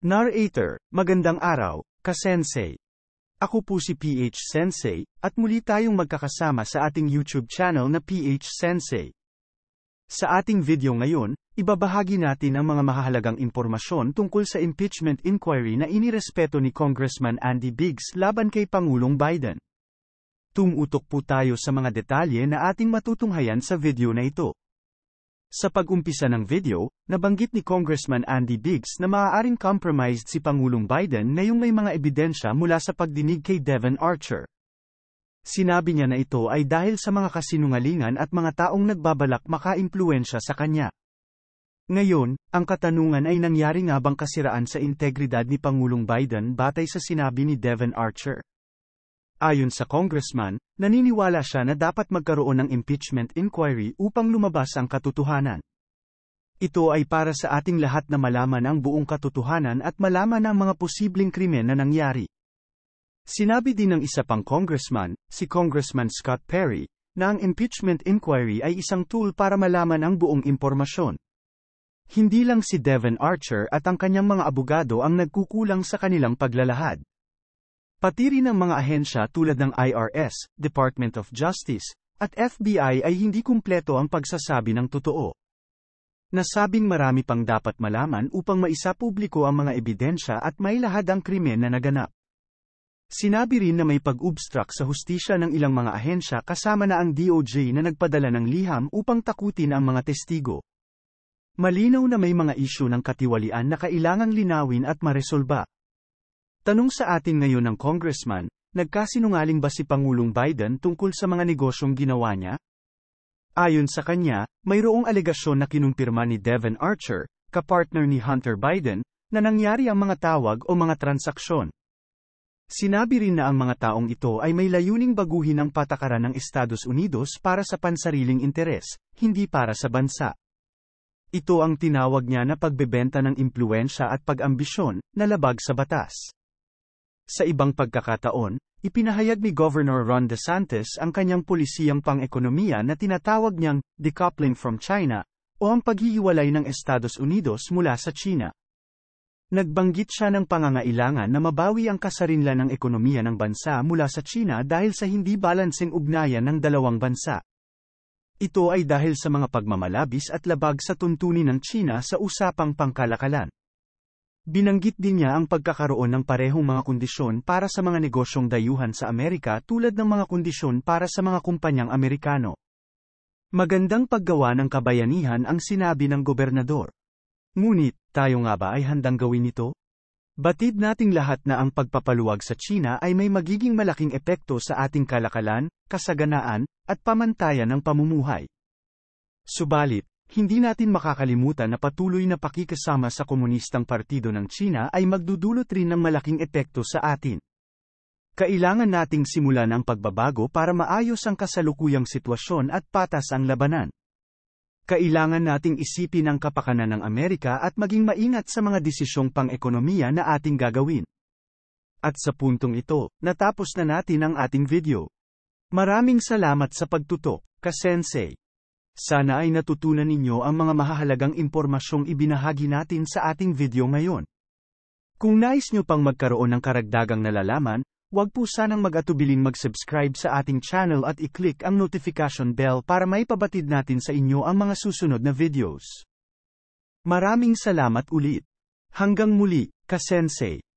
Narrator, magandang araw, ka-sensei. Ako po si PH Sensei, at muli tayong magkakasama sa ating YouTube channel na PH Sensei. Sa ating video ngayon, ibabahagi natin ang mga mahalagang impormasyon tungkol sa impeachment inquiry na inirespeto ni Congressman Andy Biggs laban kay Pangulong Biden. Tumutok po tayo sa mga detalye na ating matutunghayan sa video na ito. Sa pag-umpisa ng video, nabanggit ni Congressman Andy Biggs na maaaring compromised si Pangulong Biden na yung may mga ebidensya mula sa pagdinig kay Devin Archer. Sinabi niya na ito ay dahil sa mga kasinungalingan at mga taong nagbabalak makaimpluensya sa kanya. Ngayon, ang katanungan ay nangyari nga bang kasiraan sa integridad ni Pangulong Biden batay sa sinabi ni Devin Archer? Ayon sa congressman, naniniwala siya na dapat magkaroon ng impeachment inquiry upang lumabas ang katotohanan. Ito ay para sa ating lahat na malaman ang buong katotohanan at malaman ang mga posibleng krimen na nangyari. Sinabi din ng isa pang congressman, si Congressman Scott Perry, na ang impeachment inquiry ay isang tool para malaman ang buong impormasyon. Hindi lang si Devin Archer at ang kanyang mga abogado ang nagkukulang sa kanilang paglalahad. Pati rin ang mga ahensya tulad ng IRS, Department of Justice, at FBI ay hindi kumpleto ang pagsasabi ng totoo. Nasabing marami pang dapat malaman upang maisa publiko ang mga ebidensya at may lahad ang krimen na naganap. Sinabi rin na may pag-obstruct sa hustisya ng ilang mga ahensya kasama na ang DOJ na nagpadala ng liham upang takutin ang mga testigo. Malinaw na may mga isyu ng katiwalian na kailangang linawin at maresolba. Tanong sa atin ngayon ng congressman, nagkasinungaling ba si Pangulong Biden tungkol sa mga negosyong ginawa niya? Ayon sa kanya, mayroong alegasyon na kinumpirma ni Devin Archer, kapartner ni Hunter Biden, na nangyari ang mga tawag o mga transaksyon. Sinabi rin na ang mga taong ito ay may layuning baguhin ang patakaran ng Estados Unidos para sa pansariling interes, hindi para sa bansa. Ito ang tinawag niya na pagbebenta ng impluensya at pag-ambisyon, na labag sa batas. Sa ibang pagkakataon, ipinahayag ni Governor Ron DeSantis ang kanyang pulisiyang pang-ekonomiya na tinatawag niyang decoupling from China o ang paghihiwalay ng Estados Unidos mula sa China. Nagbanggit siya ng pangangailangan na mabawi ang kasarinlan ng ekonomiya ng bansa mula sa China dahil sa hindi balanseng ugnayan ng dalawang bansa. Ito ay dahil sa mga pagmamalabis at labag sa tuntunin ng China sa usapang pangkalakalan. Binanggit din niya ang pagkakaroon ng parehong mga kondisyon para sa mga negosyong dayuhan sa Amerika tulad ng mga kondisyon para sa mga kumpanyang Amerikano. Magandang paggawa ng kabayanihan ang sinabi ng gobernador. Ngunit, tayo nga ba ay handang gawin ito? Batid nating lahat na ang pagpapaluwag sa China ay may magiging malaking epekto sa ating kalakalan, kasaganaan, at pamantayan ng pamumuhay. Subalit, hindi natin makakalimutan na patuloy na pakikisama sa Komunistang Partido ng China ay magdudulot rin ng malaking epekto sa atin. Kailangan nating simulan ang pagbabago para maayos ang kasalukuyang sitwasyon at patas ang labanan. Kailangan nating isipin ang kapakanan ng Amerika at maging maingat sa mga desisyong pang-ekonomiya na ating gagawin. At sa puntong ito, natapos na natin ang ating video. Maraming salamat sa pagtutok, ka-sensei. Sana ay natutunan ninyo ang mga mahahalagang impormasyong ibinahagi natin sa ating video ngayon. Kung nais nyo pang magkaroon ng karagdagang nalalaman, Huwag po sanang mag-atubiling mag-subscribe sa ating channel at i-click ang notification bell para may pabatid natin sa inyo ang mga susunod na videos. Maraming salamat ulit. Hanggang muli, ka-sensei.